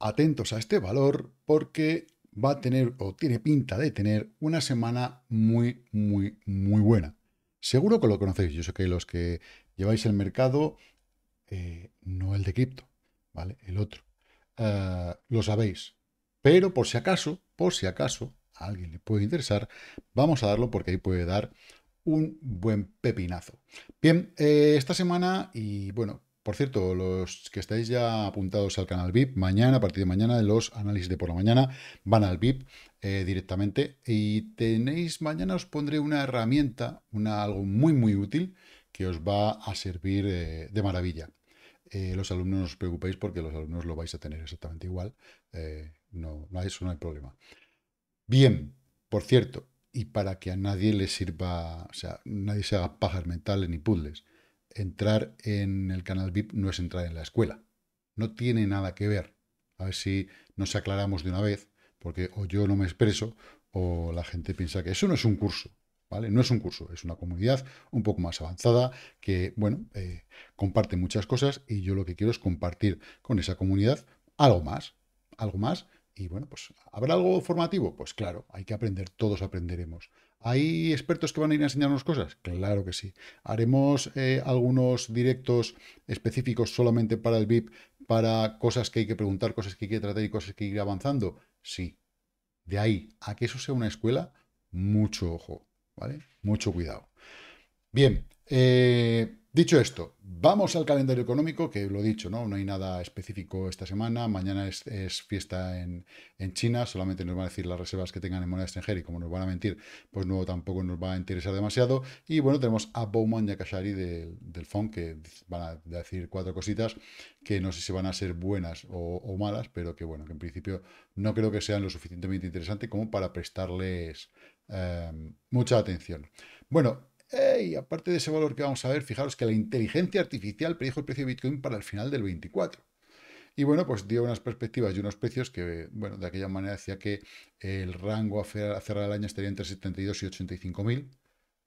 atentos a este valor porque va a tener o tiene pinta de tener una semana muy, muy, muy buena. Seguro que lo conocéis. Yo sé que los que lleváis el mercado, eh, no el de cripto, ¿vale? El otro. Ah, lo sabéis. Pero por si acaso, por si acaso, a alguien le puede interesar, vamos a darlo porque ahí puede dar un buen pepinazo. Bien, eh, esta semana y bueno, por cierto, los que estáis ya apuntados al canal VIP, mañana, a partir de mañana, los análisis de por la mañana van al VIP eh, directamente. Y tenéis, mañana os pondré una herramienta, una, algo muy, muy útil, que os va a servir eh, de maravilla. Eh, los alumnos no os preocupéis porque los alumnos lo vais a tener exactamente igual. no, no, eso no hay problema. Bien, por cierto, y para que a nadie le sirva, o sea, nadie se haga pajas mentales ni puzzles entrar en el canal VIP no es entrar en la escuela. No tiene nada que ver. A ver si nos aclaramos de una vez, porque o yo no me expreso o la gente piensa que eso no es un curso. ¿Vale? No es un curso, es una comunidad un poco más avanzada que, bueno, eh, comparte muchas cosas y yo lo que quiero es compartir con esa comunidad algo más, algo más y bueno, pues ¿habrá algo formativo? Pues claro, hay que aprender, todos aprenderemos. ¿Hay expertos que van a ir a enseñarnos cosas? Claro que sí. Haremos eh, algunos directos específicos solamente para el VIP, para cosas que hay que preguntar, cosas que hay que tratar y cosas que que ir avanzando. Sí. De ahí a que eso sea una escuela, mucho ojo, ¿vale? Mucho cuidado. Bien, eh, Dicho esto, vamos al calendario económico, que lo he dicho, ¿no? No hay nada específico esta semana. Mañana es, fiesta en, China, solamente nos van a decir las reservas que tengan en moneda extranjera y como nos van a mentir, pues no tampoco nos va a interesar demasiado. Y bueno, tenemos a Bowman y a Kashari del FON que van a decir cuatro cositas que no sé si van a ser buenas o, malas, pero que bueno, que en principio no creo que sean lo suficientemente interesantes como para prestarles eh, mucha atención. Bueno, eh, aparte de ese valor que vamos a ver, fijaros que la inteligencia artificial predijo el precio de Bitcoin para el final del 24. Y bueno, pues dio unas perspectivas y unos precios que, bueno, de aquella manera decía que el rango a cerrar el año estaría entre 72 y 85 mil.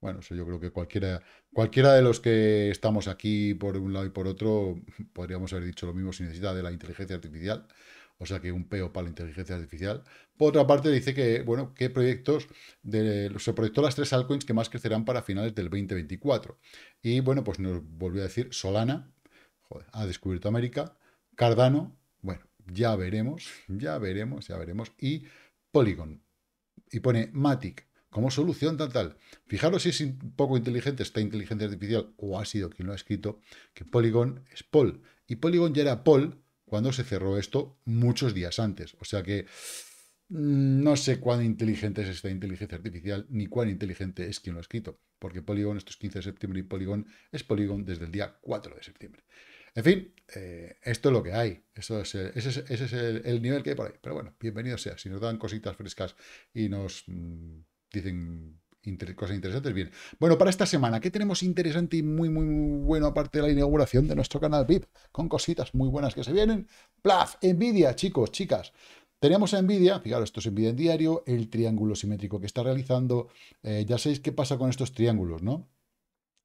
Bueno, eso yo creo que cualquiera, cualquiera de los que estamos aquí por un lado y por otro podríamos haber dicho lo mismo sin necesidad de la inteligencia artificial. O sea que un peo para la inteligencia artificial. Por otra parte, dice que, bueno, qué proyectos, de, se proyectó las tres altcoins que más crecerán para finales del 2024. Y bueno, pues nos volvió a decir Solana, joder, ha descubierto América, Cardano, bueno, ya veremos, ya veremos, ya veremos, y Polygon. Y pone Matic, como solución tal, tal. Fijaros si es poco inteligente esta inteligencia artificial, o ha sido quien lo ha escrito, que Polygon es Pol. Y Polygon ya era Pol cuando se cerró esto muchos días antes. O sea que mm, no sé cuán inteligente es esta inteligencia artificial, ni cuán inteligente es quien lo ha escrito, porque Polygon, esto es 15 de septiembre, y Polygon es Polygon desde el día 4 de septiembre. En fin, eh, esto es lo que hay. Eso ese es, el, nivel que hay por ahí. Pero bueno, bienvenido sea. Si nos dan cositas frescas y nos mm, dicen cosas interesantes. Bien. Bueno, para esta semana, ¿qué tenemos interesante y muy, muy, bueno aparte de la inauguración de nuestro canal VIP? Con cositas muy buenas que se vienen. ¡Plaf! Envidia, chicos, chicas. Tenemos a Nvidia, fijaros, esto es Nvidia en diario, el triángulo simétrico que está realizando. Eh, ya sabéis qué pasa con estos triángulos, ¿no?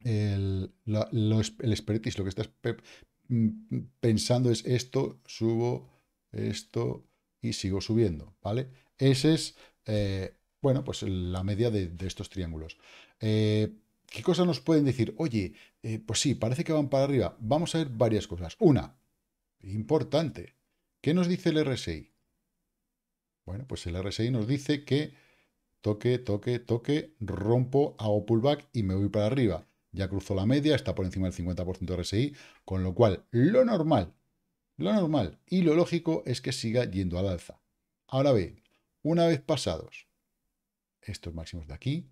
El, lo, expertise, lo que estás mm, pensando es esto, subo, esto y sigo subiendo, ¿vale? Ese es... Eh, bueno, pues la media de, estos triángulos. Eh, ¿Qué cosas nos pueden decir? Oye, eh, pues sí, parece que van para arriba. Vamos a ver varias cosas. Una, importante, ¿qué nos dice el RSI? Bueno, pues el RSI nos dice que toque, toque, toque, rompo, hago pullback y me voy para arriba. Ya cruzó la media, está por encima del 50% de RSI, con lo cual lo normal, lo normal y lo lógico es que siga yendo al alza. Ahora bien, una vez pasados estos máximos de aquí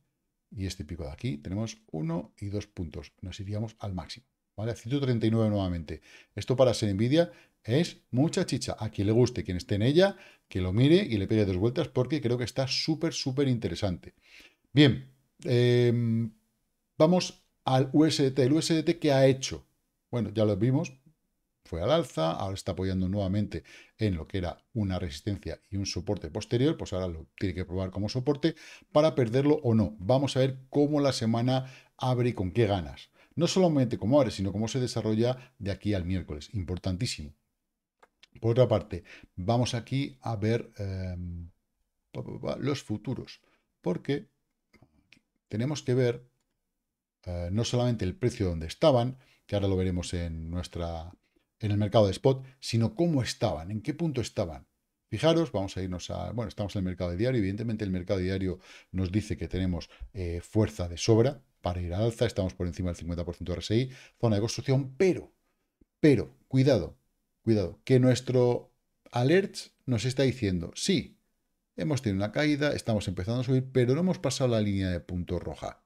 y este pico de aquí, tenemos uno y dos puntos. Nos iríamos al máximo. ¿Vale? 139 nuevamente. Esto para ser envidia es mucha chicha. A quien le guste, quien esté en ella, que lo mire y le pegue dos vueltas porque creo que está súper, súper interesante. Bien, em, vamos al USDT. ¿El USDT que ha hecho? Bueno, ya lo vimos, fue al alza, ahora está apoyando nuevamente en lo que era una resistencia y un soporte posterior, pues ahora lo tiene que probar como soporte para perderlo o no. Vamos a ver cómo la semana abre y con qué ganas. No solamente cómo abre, sino cómo se desarrolla de aquí al miércoles. Importantísimo. Por otra parte, vamos aquí a ver em, los futuros, porque tenemos que ver eh, no solamente el precio donde estaban, que ahora lo veremos en nuestra en el mercado de spot, sino cómo estaban, en qué punto estaban. Fijaros, vamos a irnos a... Bueno, estamos en el mercado diario. Evidentemente el mercado diario nos dice que tenemos eh, fuerza de sobra para ir al alza. Estamos por encima del 50% de RSI, zona de construcción, pero, pero, cuidado, cuidado, que nuestro alert nos está diciendo, sí, hemos tenido una caída, estamos empezando a subir, pero no hemos pasado la línea de puntos roja.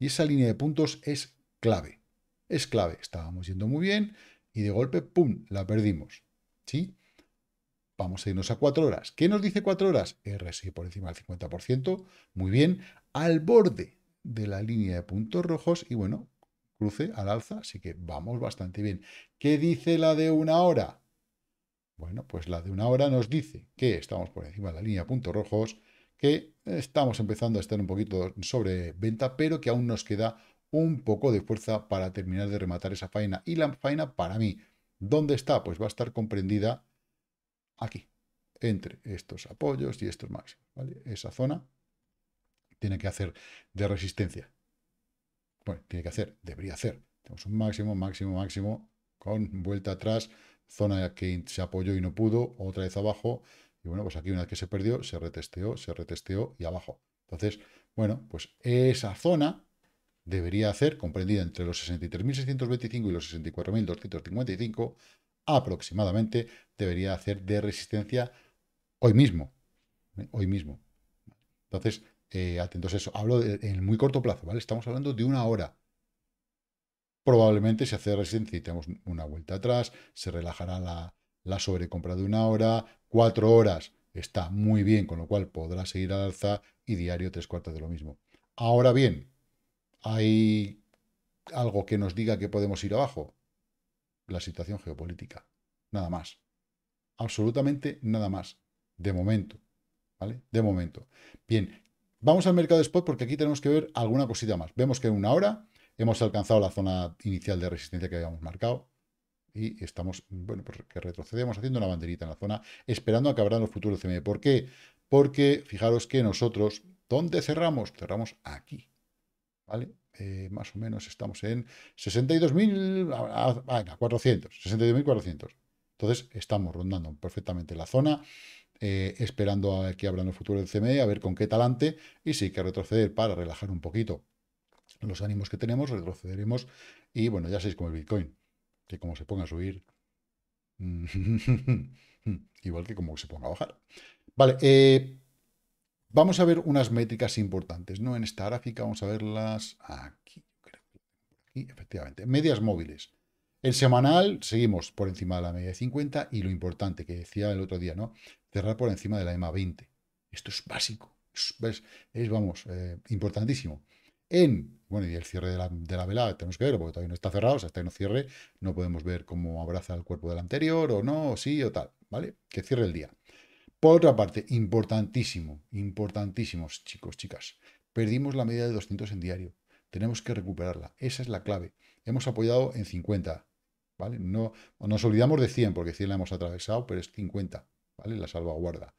Y esa línea de puntos es clave. Es clave. Estábamos yendo muy bien, y de golpe, ¡pum!, la perdimos. ¿Sí? Vamos a irnos a 4 horas. ¿Qué nos dice cuatro horas? RSI por encima del 50%, muy bien, al borde de la línea de puntos rojos y bueno, cruce al alza, así que vamos bastante bien. ¿Qué dice la de una hora? Bueno, pues la de una hora nos dice que estamos por encima de la línea de puntos rojos, que estamos empezando a estar un poquito sobre venta, pero que aún nos queda un poco de fuerza para terminar de rematar esa faena. Y la faena para mí, ¿dónde está? Pues va a estar comprendida aquí, entre estos apoyos y estos máximos. Esa zona tiene que hacer de resistencia. Bueno, tiene que hacer, debería hacer. Tenemos un máximo, máximo, máximo, con vuelta atrás, zona que se apoyó y no pudo, otra vez abajo. Y bueno, pues aquí una vez que se perdió, se retesteó, se retesteó y abajo. Entonces, bueno, pues esa zona debería hacer, comprendida entre los 63.625 y los 64.255, aproximadamente debería hacer de resistencia hoy mismo. ¿eh? Hoy mismo. Entonces, eh, atentos a eso. Hablo en muy corto plazo, ¿vale? Estamos hablando de una hora. Probablemente se hace resistencia y tenemos una vuelta atrás, se relajará la, la sobrecompra de una hora, cuatro horas está muy bien, con lo cual podrá seguir al alza y diario tres cuartos de lo mismo. Ahora bien, ¿Hay algo que nos diga que podemos ir abajo? La situación geopolítica. Nada más. Absolutamente nada más. De momento. ¿Vale? De momento. Bien, vamos al mercado después porque aquí tenemos que ver alguna cosita más. Vemos que en una hora hemos alcanzado la zona inicial de resistencia que habíamos marcado y estamos, bueno, pues que retrocedemos haciendo una banderita en la zona, esperando a que abran los futuros CME. ¿Por qué? Porque fijaros que nosotros, ¿dónde cerramos? Cerramos aquí. ¿vale? Eh, más o menos estamos en 400 62.400. Ah, ah, ah, Entonces estamos rondando perfectamente la zona, eh, esperando a que abran el futuro del CME, a ver con qué talante, y si hay que retroceder para relajar un poquito los ánimos que tenemos, retrocederemos, y bueno, ya sabéis como el Bitcoin, que como se ponga a subir, igual que como se ponga a bajar. Vale, eh, Vamos a ver unas métricas importantes, ¿no? En esta gráfica vamos a verlas aquí, aquí efectivamente. Medias móviles. El semanal seguimos por encima de la media de 50 y lo importante que decía el otro día, ¿no? Cerrar por encima de la EMA 20. Esto es básico, es, vamos, eh, importantísimo. En, bueno, y el cierre de la, de la velada tenemos que verlo porque todavía no está cerrado, o sea, hasta que no cierre no podemos ver cómo abraza el cuerpo del anterior o no, o sí o tal, ¿vale? Que cierre el día. Por otra parte, importantísimo, importantísimos, chicos, chicas, perdimos la media de 200 en diario. Tenemos que recuperarla. Esa es la clave. Hemos apoyado en 50, ¿vale? No, nos olvidamos de 100, porque 100 la hemos atravesado, pero es 50, ¿vale? La salvaguarda.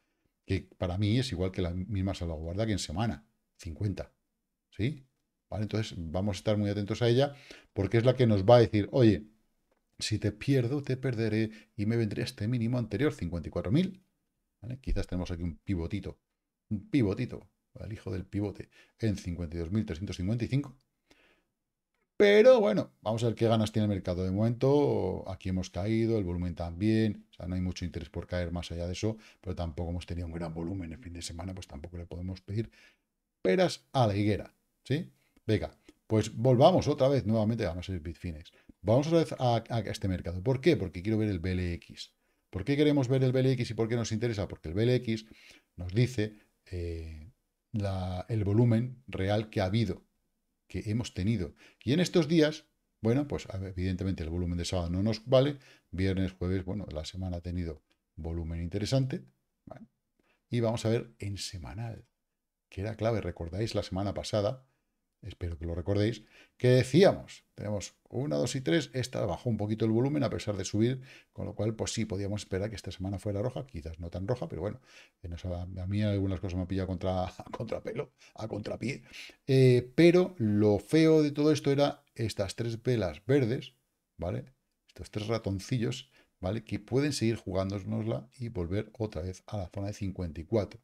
Que para mí es igual que la misma salvaguarda que en semana, 50, ¿sí? ¿Vale? Entonces vamos a estar muy atentos a ella, porque es la que nos va a decir, oye, si te pierdo, te perderé y me vendré este mínimo anterior, 54.000, Quizás tenemos aquí un pivotito, un pivotito, el hijo del pivote, en 52.355. Pero bueno, vamos a ver qué ganas tiene el mercado. De momento, aquí hemos caído, el volumen también. O sea, no hay mucho interés por caer más allá de eso, pero tampoco hemos tenido un gran volumen el fin de semana, pues tampoco le podemos pedir peras a la higuera. ¿Sí? Venga, pues volvamos otra vez nuevamente, vamos a ser Bitfinex. Vamos otra vez a este mercado. ¿Por qué? Porque quiero ver el BLX. ¿Por qué queremos ver el BLX y por qué nos interesa? Porque el BLX nos dice eh, el volumen real que ha habido, que hemos tenido. Y en estos días, bueno, pues evidentemente el volumen de sábado no nos vale. Viernes, jueves, bueno, la semana ha tenido volumen interesante. Y vamos a ver en semanal, que era clave. Recordáis la semana pasada espero que lo recordéis, que decíamos, tenemos una, dos y tres, esta bajó un poquito el volumen a pesar de subir, con lo cual pues sí, podíamos esperar que esta semana fuera roja, quizás no tan roja, pero bueno, a, mí algunas cosas me han pillado contra, a contrapelo, a contrapié, eh, pero lo feo de todo esto era estas tres velas verdes, ¿vale? Estos tres ratoncillos, ¿vale? Que pueden seguir jugándonosla y volver otra vez a la zona de 54.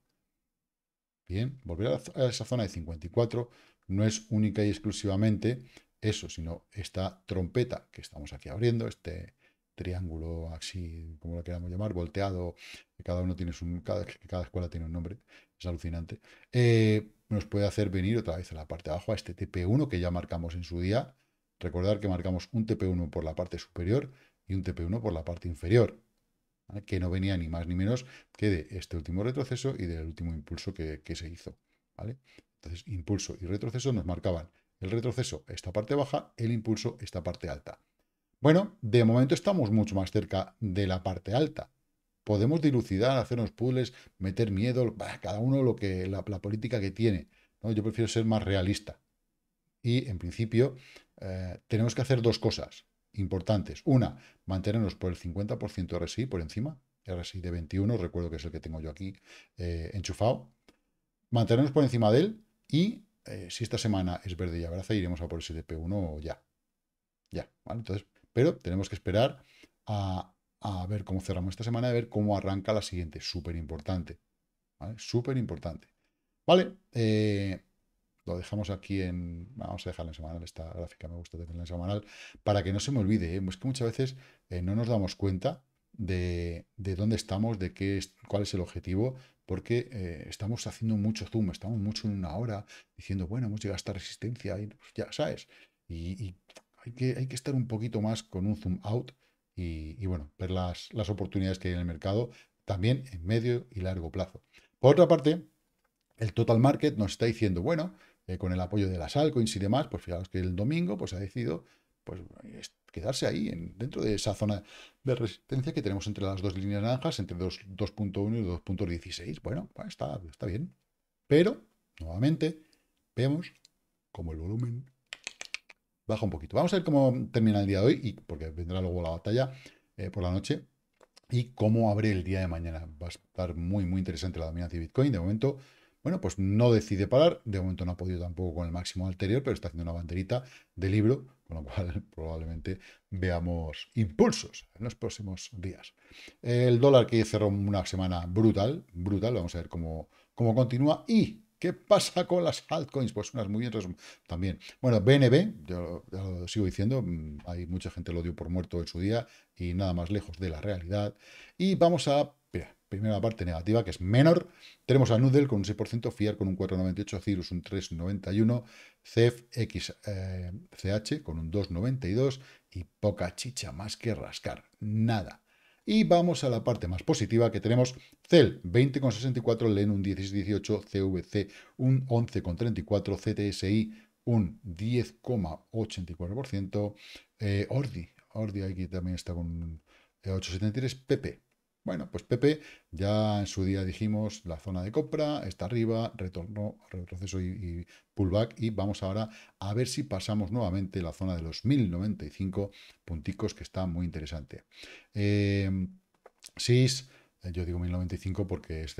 Bien, volver a, a esa zona de 54 no es única y exclusivamente eso, sino esta trompeta que estamos aquí abriendo, este triángulo así, como lo queramos llamar, volteado, que cada uno tiene su, cada, escuela tiene un nombre, es alucinante, eh, nos puede hacer venir otra vez a la parte de abajo, a este TP1 que ya marcamos en su día, recordar que marcamos un TP1 por la parte superior y un TP1 por la parte inferior, que no venía ni más ni menos que de este último retroceso y del último impulso que, que se hizo. ¿vale? Entonces, impulso y retroceso nos marcaban el retroceso esta parte baja, el impulso esta parte alta. Bueno, de momento estamos mucho más cerca de la parte alta. Podemos dilucidar, hacernos puzzles, meter miedo, cada uno lo que la, política que tiene. ¿no? Yo prefiero ser más realista. Y en principio eh, tenemos que hacer dos cosas importantes. Una, mantenernos por el 50% RSI por encima, RSI de 21, recuerdo que es el que tengo yo aquí eh, enchufado. Mantenernos por encima de él y eh, si esta semana es verde y abraza, iremos a por el 1 ya. Ya, ¿vale? Entonces, pero tenemos que esperar a, ver cómo cerramos esta semana, a ver cómo arranca la siguiente. Súper importante. Súper importante. Vale, eh, lo dejamos aquí en... Vamos a dejarla en semanal, esta gráfica me gusta tenerla en semanal, para que no se me olvide. ¿eh? Es que muchas veces no nos damos cuenta de, dónde estamos, de qué es, cuál es el objetivo, porque eh, estamos haciendo mucho zoom, estamos mucho en una hora diciendo, bueno, hemos llegado a esta resistencia, y pues, ya sabes, y, hay, que, hay, que, estar un poquito más con un zoom out y, bueno, ver las, oportunidades que hay en el mercado, también en medio y largo plazo. Por otra parte, el total market nos está diciendo, bueno, eh, con el apoyo de las altcoins y demás, pues fijaos que el domingo pues, ha decidido pues quedarse ahí, dentro de esa zona de resistencia que tenemos entre las dos líneas naranjas, entre 2.1 y 2.16. Bueno, pues, está, está bien. Pero, nuevamente, vemos como el volumen baja un poquito. Vamos a ver cómo termina el día de hoy, y, porque vendrá luego la batalla eh, por la noche, y cómo abre el día de mañana. Va a estar muy, muy interesante la dominancia de Bitcoin. De momento, bueno, pues no decide parar. De momento no ha podido tampoco con el máximo anterior, pero está haciendo una banderita de libro con lo cual probablemente veamos impulsos en los próximos días. El dólar que cerró una semana brutal, brutal, vamos a ver cómo, cómo continúa y ¿Qué pasa con las altcoins? Pues unas muy bien también. Bueno, BNB, yo, lo sigo diciendo, mm, hay mucha gente lo dio por muerto en su día y nada más lejos de la realidad. Y vamos a primera parte negativa, que es menor. Tenemos a Noodle con un 6%, FIAR con un 4,98%, Cirrus un 3,91%, cef XCH con un 2,92% y poca chicha más que rascar, nada. Y vamos a la parte más positiva que tenemos CEL 20,64, LEN un 16,18, CVC un 11,34, CTSI un 10,84%, eh, Ordi, Ordi aquí también está con 8,73, eh, PP bueno, pues Pepe, ya en su día dijimos la zona de compra, está arriba, retorno, retroceso y, pullback. Y vamos ahora a ver si pasamos nuevamente la zona de los 1095 punticos, que está muy interesante. Em, SIS, eh, yo digo 1095 porque es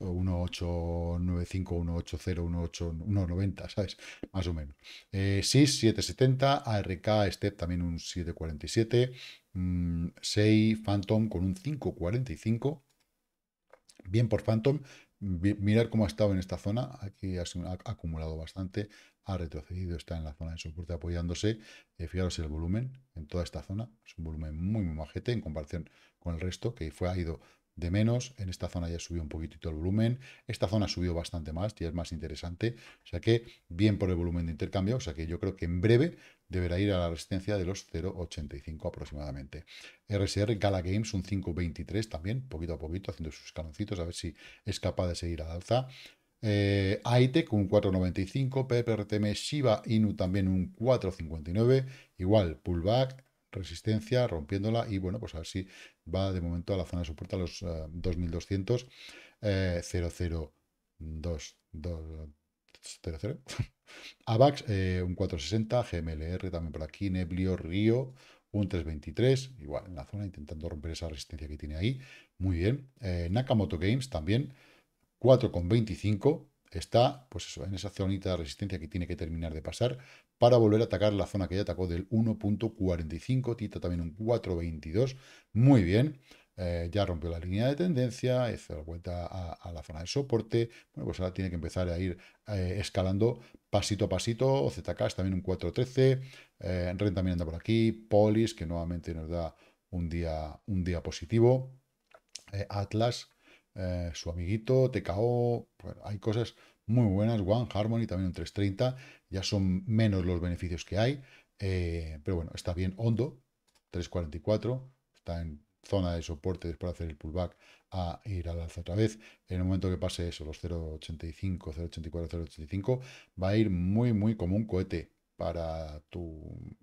000040189518018190, ¿sabes? Más o menos. SIS 770, ARK, STEP también un 747, 6, mm, Phantom con un 5.45. Bien por Phantom. Mirar cómo ha estado en esta zona. Aquí ha, acumulado bastante. Ha retrocedido, está en la zona de soporte apoyándose. Eh, fijaros el volumen en toda esta zona. Es un volumen muy, muy majete en comparación con el resto, que fue, ha ido de menos. En esta zona ya subió un poquitito el volumen. Esta zona ha subido bastante más, y es más interesante. O sea que bien por el volumen de intercambio. O sea que yo creo que en breve deberá ir a la resistencia de los 0,85 aproximadamente. RSR Gala Games un 5,23 también, poquito a poquito, haciendo sus canoncitos, a ver si es capaz de seguir al alza. Eh, AITEC un 4,95, PPRTM Shiba Inu también un 4,59, igual pullback, resistencia, rompiéndola y bueno, pues a ver si va de momento a la zona de soporte a los 2200, eh, 002, 2, AVAX, eh, un 460, GMLR también por aquí, Neblio, Río, un 323, igual en la zona, intentando romper esa resistencia que tiene ahí. Muy bien. Eh, Nakamoto Games también, 4,25. Está, pues eso, en esa zonita de resistencia que tiene que terminar de pasar para volver a atacar la zona que ya atacó del 1.45. Tita también un 4.22. Muy bien. Eh, ya rompió la línea de tendencia, hizo la vuelta a, la zona de soporte, bueno, pues ahora tiene que empezar a ir eh, escalando pasito a pasito, ZK es también un 4.13, eh, REN también anda por aquí, Polis, que nuevamente nos da un día, un día positivo, eh, Atlas, su amiguito, TKO, hay cosas muy buenas, One Harmony también un 3.30, ya son menos los beneficios que hay, pero bueno, está bien hondo, 3.44, está en zona de soporte para hacer el pullback a ir al alza otra vez. En el momento que pase eso, los 0.85, 0.84, 0.85, va a ir muy, muy como un cohete para tu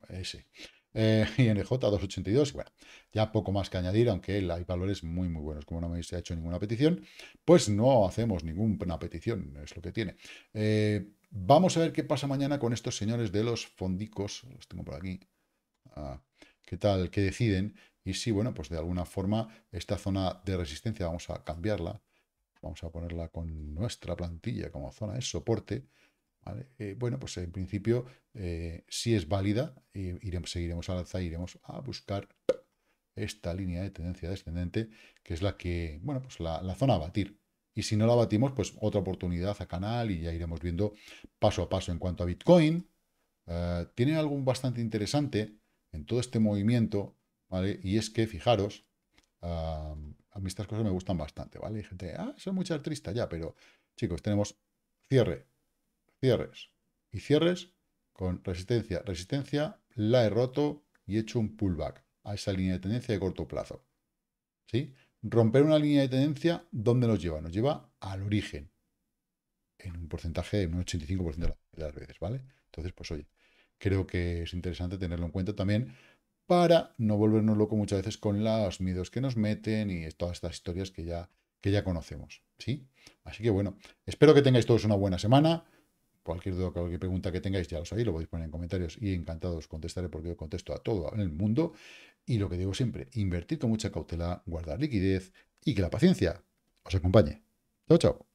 S. Eh, INJ 282, bueno, ya poco más que añadir, aunque hay valores muy muy buenos. Como no me ha hecho ninguna petición, pues no hacemos ninguna petición, es lo que tiene. Eh, vamos a ver qué pasa mañana con estos señores de los fondicos, los tengo por aquí, ah, qué tal, que deciden, y si, bueno, pues de alguna forma esta zona de resistencia vamos a cambiarla, vamos a ponerla con nuestra plantilla como zona de soporte, eh, bueno, pues en principio, eh, si es válida, iremos, seguiremos al alza, iremos a buscar esta línea de tendencia descendente, que es la que, bueno, pues la, la zona a batir. Y si no la batimos, pues otra oportunidad a canal y ya iremos viendo paso a paso. En cuanto a Bitcoin, eh, tiene algo bastante interesante en todo este movimiento y es que, fijaros, a mí estas cosas me gustan bastante, ¿vale? Hay gente, ah, soy mucha artista, ya, pero, chicos, tenemos cierre, cierres y cierres con resistencia, resistencia, la he roto y he hecho un pullback a esa línea de tendencia de corto plazo, ¿sí? Romper una línea de tendencia, ¿dónde nos lleva? Nos lleva al origen, en un porcentaje de un 85% de las veces, ¿vale? Entonces, pues oye, creo que es interesante tenerlo en cuenta también para no volvernos locos muchas veces con los miedos que nos meten y todas estas historias que ya, que ya conocemos. ¿sí? Así que bueno, espero que tengáis todos una buena semana. Cualquier duda, cualquier pregunta que tengáis, ya lo sabéis, lo podéis poner en comentarios y encantados os contestaré porque yo contesto a todo en el mundo. Y lo que digo siempre, invertir con mucha cautela, guardar liquidez y que la paciencia os acompañe. Chao, chao.